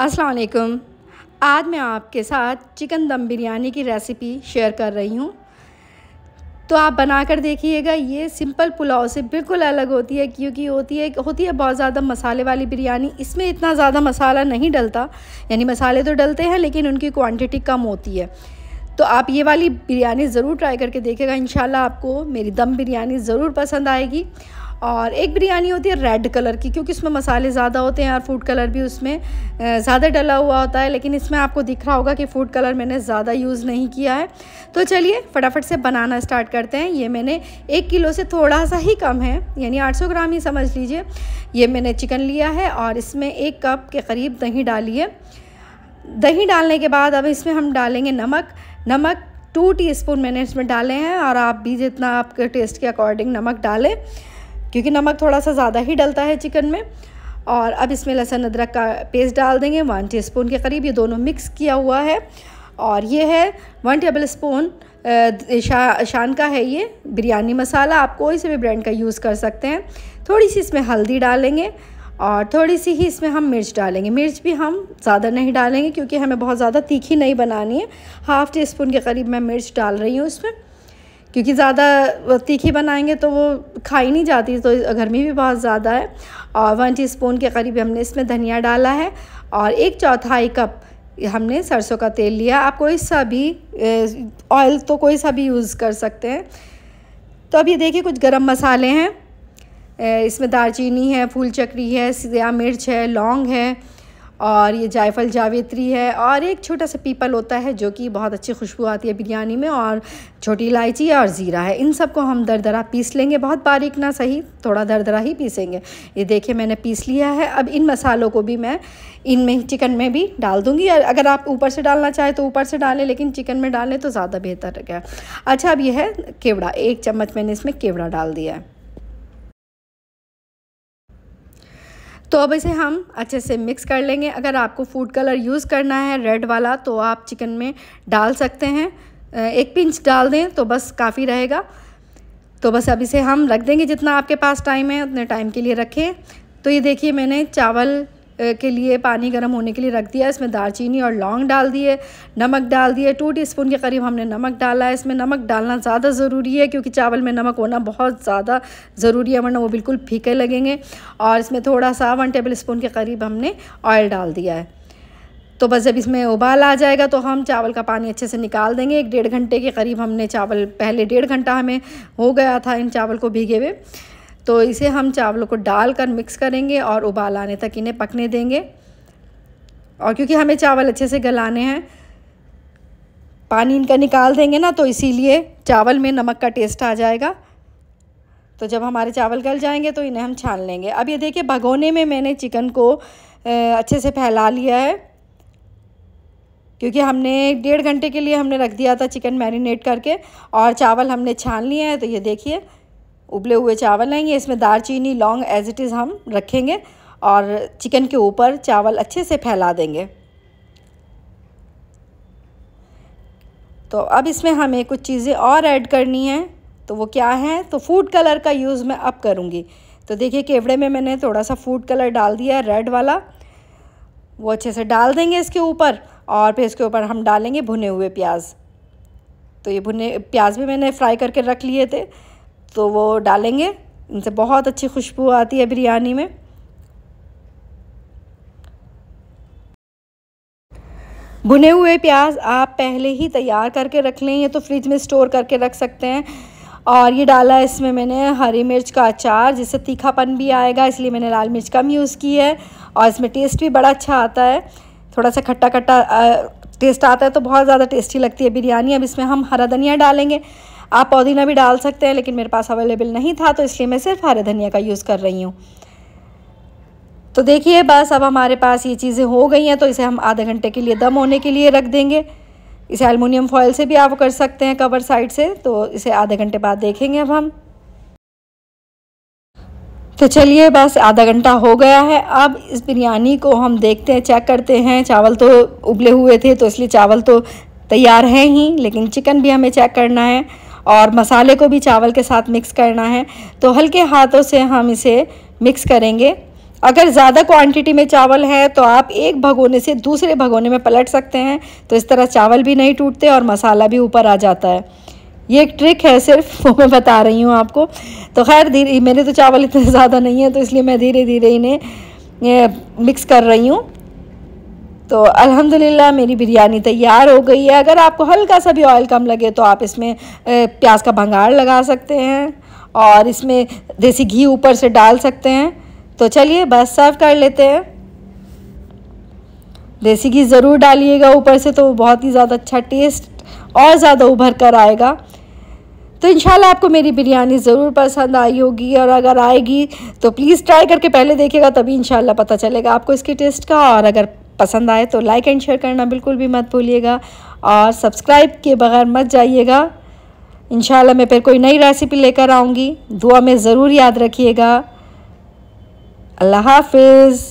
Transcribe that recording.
असलकम आज मैं आपके साथ चिकन दम बिरयानी की रेसिपी शेयर कर रही हूँ तो आप बना कर देखिएगा ये सिंपल पुलाव से बिल्कुल अलग होती है क्योंकि होती है होती है बहुत ज़्यादा मसाले वाली बिरयानी इसमें इतना ज़्यादा मसाला नहीं डलता यानी मसाले तो डलते हैं लेकिन उनकी क्वांटिटी कम होती है तो आप ये वाली बिरयानी ज़रूर ट्राई करके देखिएगा इन आपको मेरी दम बिरयानी ज़रूर पसंद आएगी और एक बिरयानी होती है रेड कलर की क्योंकि उसमें मसाले ज़्यादा होते हैं और फूड कलर भी उसमें ज़्यादा डला हुआ होता है लेकिन इसमें आपको दिख रहा होगा कि फूड कलर मैंने ज़्यादा यूज़ नहीं किया है तो चलिए फटाफट से बनाना स्टार्ट करते हैं ये मैंने एक किलो से थोड़ा सा ही कम है यानी 800 ग्राम ही समझ लीजिए ये मैंने चिकन लिया है और इसमें एक कप के करीब दही डाली है दही डालने के बाद अब इसमें हम डालेंगे नमक नमक टू टी मैंने इसमें डाले हैं और आप भी जितना आपके टेस्ट के अकॉर्डिंग नमक डालें क्योंकि नमक थोड़ा सा ज़्यादा ही डलता है चिकन में और अब इसमें लहसुन अदरक का पेस्ट डाल देंगे वन टीस्पून के करीब ये दोनों मिक्स किया हुआ है और ये है वन टेबल स्पून शा, शान का है ये बिरयानी मसाला आप कोई से भी ब्रांड का यूज़ कर सकते हैं थोड़ी सी इसमें हल्दी डालेंगे और थोड़ी सी ही इसमें हम मिर्च डालेंगे मिर्च भी हम ज़्यादा नहीं डालेंगे क्योंकि हमें बहुत ज़्यादा तीखी नहीं बनानी है हाफ़ टी स्पून के करीब मैं मिर्च डाल रही हूँ इसमें क्योंकि ज़्यादा तीखी बनाएंगे तो वो खाई नहीं जाती तो गर्मी भी बहुत ज़्यादा है और वन टीस्पून के करीब हमने इसमें धनिया डाला है और एक चौथाई कप हमने सरसों का तेल लिया आप कोई सा भी ऑयल तो कोई सा भी यूज़ कर सकते हैं तो अब ये देखिए कुछ गरम मसाले हैं इसमें दालचीनी है फूल चक्री है सिया मिर्च है लौंग है और ये जायफल जावेत्री है और एक छोटा सा पीपल होता है जो कि बहुत अच्छी खुशबू आती है बिरयानी में और छोटी इलायची और ज़ीरा है इन सबको हम दरदरा पीस लेंगे बहुत बारीक ना सही थोड़ा दरदरा ही पीसेंगे ये देखिए मैंने पीस लिया है अब इन मसालों को भी मैं इनमें चिकन में भी डाल दूँगी अगर आप ऊपर से डालना चाहें तो ऊपर से डालें लेकिन चिकन में डालें तो ज़्यादा बेहतर रहेगा अच्छा अब यह है केवड़ा एक चम्मच मैंने इसमें केवड़ा डाल दिया है तो अब इसे हम अच्छे से मिक्स कर लेंगे अगर आपको फूड कलर यूज़ करना है रेड वाला तो आप चिकन में डाल सकते हैं एक पिंच डाल दें तो बस काफ़ी रहेगा तो बस अब इसे हम रख देंगे जितना आपके पास टाइम है उतने टाइम के लिए रखें तो ये देखिए मैंने चावल के लिए पानी गर्म होने के लिए रख दिया इसमें दालचीनी और लौंग डाल दिए नमक डाल दिए टू टी स्पून के करीब हमने नमक डाला है इसमें नमक डालना ज़्यादा ज़रूरी है क्योंकि चावल में नमक होना बहुत ज़्यादा ज़रूरी है वरना वो बिल्कुल फीके लगेंगे और इसमें थोड़ा सा वन टेबल स्पून के करीब हमने ऑयल डाल दिया है तो बस जब इसमें उबाल आ जाएगा तो हम चावल का पानी अच्छे से निकाल देंगे एक डेढ़ घंटे के करीब हमने चावल पहले डेढ़ घंटा हमें हो गया था इन चावल को भीगे हुए तो इसे हम चावलों को डाल कर मिक्स करेंगे और उबाल आने तक इन्हें पकने देंगे और क्योंकि हमें चावल अच्छे से गलाने हैं पानी इनका निकाल देंगे ना तो इसीलिए चावल में नमक का टेस्ट आ जाएगा तो जब हमारे चावल गल जाएंगे तो इन्हें हम छान लेंगे अब ये देखिए भगोने में मैंने चिकन को अच्छे से फैला लिया है क्योंकि हमने डेढ़ घंटे के लिए हमने रख दिया था चिकन मैरिनेट करके और चावल हमने छान लिए हैं तो ये देखिए उबले हुए चावल लेंगे इसमें दालचीनी लौंग एज इट इज़ हम रखेंगे और चिकन के ऊपर चावल अच्छे से फैला देंगे तो अब इसमें हमें कुछ चीज़ें और ऐड करनी है तो वो क्या है तो फूड कलर का यूज़ मैं अब करूँगी तो देखिए केवड़े में मैंने थोड़ा सा फूड कलर डाल दिया है रेड वाला वो अच्छे से डाल देंगे इसके ऊपर और फिर इसके ऊपर हम डालेंगे भुने हुए प्याज तो ये भुने प्याज भी मैंने फ्राई करके रख लिए थे तो वो डालेंगे इनसे बहुत अच्छी खुशबू आती है बिरयानी में भुने हुए प्याज आप पहले ही तैयार करके रख लें ये तो फ्रिज में स्टोर करके रख सकते हैं और ये डाला है इसमें मैंने हरी मिर्च का अचार जिससे तीखापन भी आएगा इसलिए मैंने लाल मिर्च कम यूज़ की है और इसमें टेस्ट भी बड़ा अच्छा आता है थोड़ा सा खट्टा खट्टा टेस्ट आता है तो बहुत ज़्यादा टेस्टी लगती है बिरयानी अब इसमें हम हरा धनिया डालेंगे आप पुदीना भी डाल सकते हैं लेकिन मेरे पास अवेलेबल नहीं था तो इसलिए मैं सिर्फ हरे धनिया का यूज़ कर रही हूँ तो देखिए बस अब हमारे पास ये चीज़ें हो गई हैं तो इसे हम आधे घंटे के लिए दम होने के लिए रख देंगे इसे एलमिनियम फॉयल से भी आप कर सकते हैं कवर साइड से तो इसे आधे घंटे बाद देखेंगे अब हम तो चलिए बस आधा घंटा हो गया है अब इस बिरयानी को हम देखते हैं चेक करते हैं चावल तो उबले हुए थे तो इसलिए चावल तो तैयार हैं ही लेकिन चिकन भी हमें चेक करना है और मसाले को भी चावल के साथ मिक्स करना है तो हल्के हाथों से हम इसे मिक्स करेंगे अगर ज़्यादा क्वांटिटी में चावल है तो आप एक भगोने से दूसरे भगोने में पलट सकते हैं तो इस तरह चावल भी नहीं टूटते और मसाला भी ऊपर आ जाता है ये एक ट्रिक है सिर्फ वो मैं बता रही हूँ आपको तो खैर धीरे मेरे तो चावल इतने ज़्यादा नहीं है तो इसलिए मैं धीरे धीरे इन्हें मिक्स कर रही हूँ तो अल्हम्दुलिल्लाह मेरी बिरयानी तैयार हो गई है अगर आपको हल्का सा भी ऑयल कम लगे तो आप इसमें प्याज का भंगार लगा सकते हैं और इसमें देसी घी ऊपर से डाल सकते हैं तो चलिए बस सर्व कर लेते हैं देसी घी ज़रूर डालिएगा ऊपर से तो बहुत ही ज़्यादा अच्छा टेस्ट और ज़्यादा उभर कर आएगा तो इन आपको मेरी बिरयानी ज़रूर पसंद आई होगी और अगर आएगी तो प्लीज़ ट्राई करके पहले देखिएगा तभी इन पता चलेगा आपको इसके टेस्ट का और अगर पसंद आए तो लाइक एंड शेयर करना बिल्कुल भी मत भूलिएगा और सब्सक्राइब के बगैर मत जाइएगा इन मैं फिर कोई नई रेसिपी लेकर आऊँगी दुआ में ज़रूर याद रखिएगा अल्लाह हाफिज़